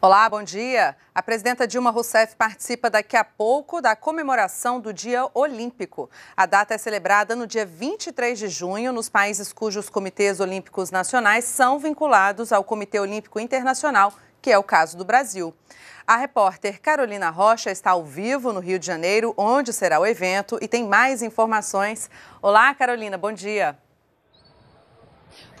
Olá, bom dia. A presidenta Dilma Rousseff participa daqui a pouco da comemoração do Dia Olímpico. A data é celebrada no dia 23 de junho nos países cujos comitês olímpicos nacionais são vinculados ao Comitê Olímpico Internacional, que é o caso do Brasil. A repórter Carolina Rocha está ao vivo no Rio de Janeiro, onde será o evento e tem mais informações. Olá, Carolina, bom dia.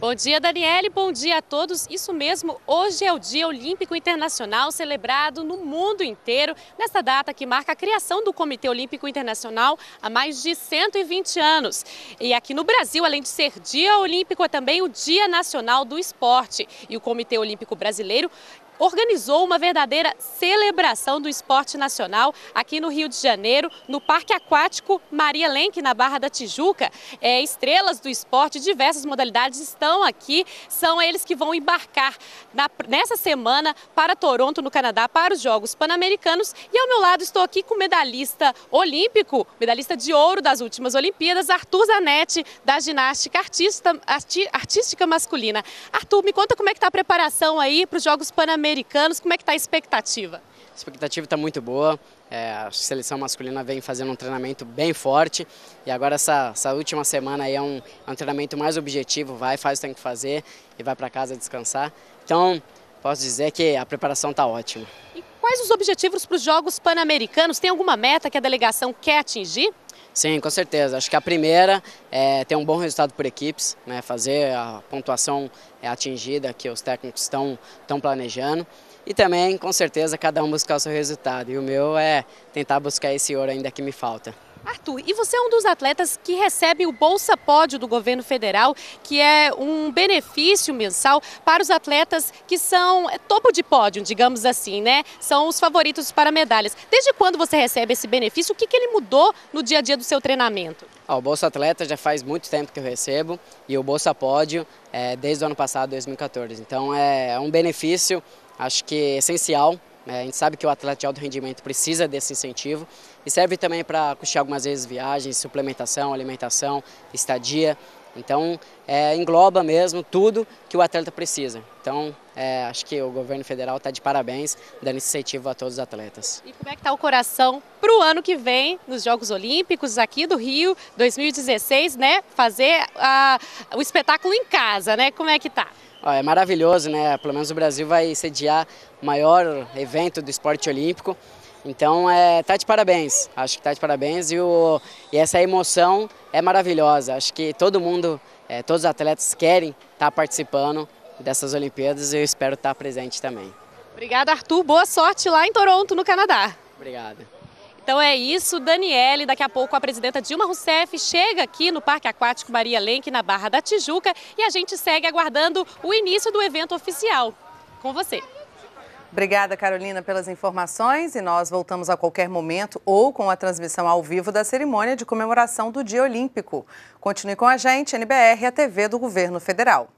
Bom dia, Daniele. Bom dia a todos. Isso mesmo, hoje é o Dia Olímpico Internacional, celebrado no mundo inteiro, nesta data que marca a criação do Comitê Olímpico Internacional há mais de 120 anos. E aqui no Brasil, além de ser Dia Olímpico, é também o Dia Nacional do Esporte. E o Comitê Olímpico Brasileiro organizou uma verdadeira celebração do esporte nacional aqui no Rio de Janeiro, no Parque Aquático Maria Lenk, na Barra da Tijuca. É, estrelas do esporte, diversas modalidades estão aqui, são eles que vão embarcar na, nessa semana para Toronto, no Canadá, para os Jogos Pan-Americanos. E ao meu lado estou aqui com o medalhista olímpico, medalhista de ouro das últimas Olimpíadas, Arthur Zanetti, da ginástica artista, arti, artística masculina. Arthur, me conta como é que está a preparação aí para os Jogos Pan-Americanos americanos Como é que está a expectativa? A expectativa está muito boa. É, a seleção masculina vem fazendo um treinamento bem forte e agora essa, essa última semana aí é um, é um treinamento mais objetivo, vai, faz o que tem que fazer e vai para casa descansar. Então, posso dizer que a preparação está ótima. E quais os objetivos para os Jogos Pan-Americanos? Tem alguma meta que a delegação quer atingir? Sim, com certeza. Acho que a primeira é ter um bom resultado por equipes, né, fazer a pontuação é, atingida que os técnicos estão, estão planejando. E também, com certeza, cada um buscar o seu resultado. E o meu é tentar buscar esse ouro ainda que me falta. Arthur, e você é um dos atletas que recebe o Bolsa Pódio do governo federal, que é um benefício mensal para os atletas que são é, topo de pódio, digamos assim, né? São os favoritos para medalhas. Desde quando você recebe esse benefício? O que, que ele mudou no dia a dia do seu treinamento? Ah, o Bolsa Atleta já faz muito tempo que eu recebo e o Bolsa Pódio é desde o ano passado, 2014. Então é, é um benefício, acho que essencial é, a gente sabe que o atleta de alto rendimento precisa desse incentivo e serve também para custear algumas vezes viagens, suplementação, alimentação, estadia. Então, é, engloba mesmo tudo que o atleta precisa. Então, é, acho que o governo federal está de parabéns, dando incentivo a todos os atletas. E como é que está o coração para o ano que vem, nos Jogos Olímpicos aqui do Rio, 2016, né? Fazer a, o espetáculo em casa, né? Como é que está? é maravilhoso, né? Pelo menos o Brasil vai sediar o maior evento do esporte olímpico. Então, é, tá de parabéns. Acho que tá de parabéns e, o, e essa emoção é maravilhosa. Acho que todo mundo, é, todos os atletas querem estar tá participando dessas Olimpíadas e eu espero estar tá presente também. Obrigada, Arthur. Boa sorte lá em Toronto, no Canadá. Obrigado. Então é isso, Daniele. Daqui a pouco a presidenta Dilma Rousseff chega aqui no Parque Aquático Maria Lenk, na Barra da Tijuca, e a gente segue aguardando o início do evento oficial. Com você. Obrigada, Carolina, pelas informações e nós voltamos a qualquer momento ou com a transmissão ao vivo da cerimônia de comemoração do Dia Olímpico. Continue com a gente, NBR, a TV do Governo Federal.